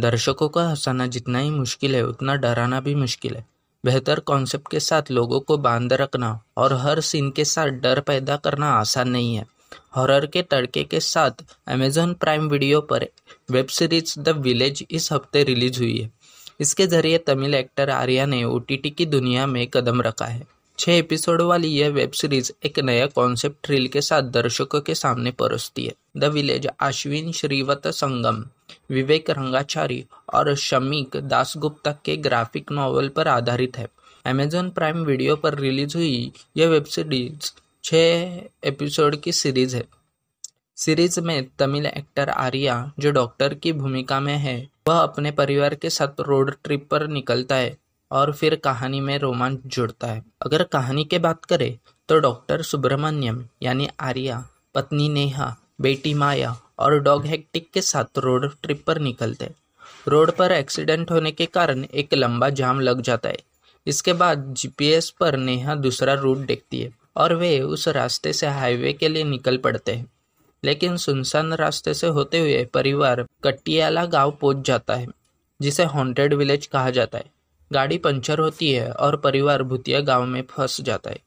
दर्शकों का हंसाना जितना ही मुश्किल है उतना डराना भी मुश्किल है बेहतर कॉन्सेप्ट के साथ लोगों को बांध रखना और हर सीन के साथ डर पैदा करना आसान नहीं है हॉरर के तड़के के साथ अमेजॉन प्राइम वीडियो पर वेब सीरीज द विलेज इस हफ्ते रिलीज हुई है इसके जरिए तमिल एक्टर आर्या ने ओ की दुनिया में कदम रखा है छः एपिसोड वाली यह वेब सीरीज एक नया कॉन्सेप्ट ट्रील के साथ दर्शकों के सामने परोसती है the village Ashwin Srivatsangam Vivek Rangachari और शमीक दासगुप्ता के ग्राफिक नॉवल पर आधारित है अमेजन प्राइम वीडियो पर रिलीज हुई यह वेब सीरीज छः एपिसोड की सीरीज है सीरीज में तमिल एक्टर आर्या जो डॉक्टर की भूमिका में है वह अपने परिवार के साथ रोड ट्रिप पर निकलता है और फिर कहानी में रोमांच जुड़ता है अगर कहानी की बात करें तो डॉक्टर सुब्रमण्यम यानी आर्या पत्नी नेहा बेटी माया और डॉग हेक्टिक के साथ रोड ट्रिप पर निकलते रोड पर एक्सीडेंट होने के कारण एक लंबा जाम लग जाता है इसके बाद जीपीएस पर नेहा दूसरा रूट देखती है और वे उस रास्ते से हाईवे के लिए निकल पड़ते हैं लेकिन सुनसान रास्ते से होते हुए परिवार कटियाला गांव पहुंच जाता है जिसे हॉन्टेड विलेज कहा जाता है गाड़ी पंचर होती है और परिवार भूतिया गांव में फंस जाता है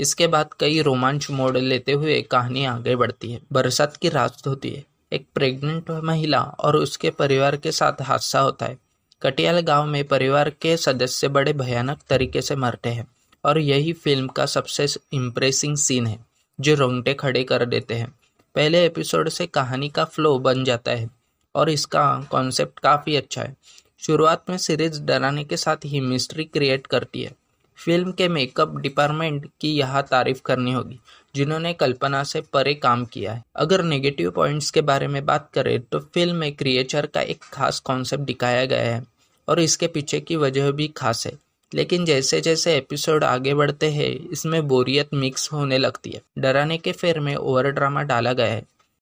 इसके बाद कई रोमांच मोड़ लेते हुए कहानी आगे बढ़ती है बरसात की रात होती है एक प्रेग्नेंट महिला और उसके परिवार के साथ हादसा होता है कटियाल गांव में परिवार के सदस्य बड़े भयानक तरीके से मरते हैं और यही फिल्म का सबसे इम्प्रेसिंग सीन है जो रोंगटे खड़े कर देते हैं पहले एपिसोड से कहानी का फ्लो बन जाता है और इसका कॉन्सेप्ट काफ़ी अच्छा है शुरुआत में सीरीज डराने के साथ ही मिस्ट्री क्रिएट करती है फिल्म के मेकअप डिपार्टमेंट की यहाँ तारीफ करनी होगी जिन्होंने कल्पना से परे काम किया है अगर नेगेटिव पॉइंट्स के बारे में बात करें तो फिल्म में क्रिएचर का एक खास कॉन्सेप्ट दिखाया गया है और इसके पीछे की वजह भी खास है लेकिन जैसे जैसे एपिसोड आगे बढ़ते हैं इसमें बोरियत मिक्स होने लगती है डराने के फेर में ओवर ड्रामा डाला गया है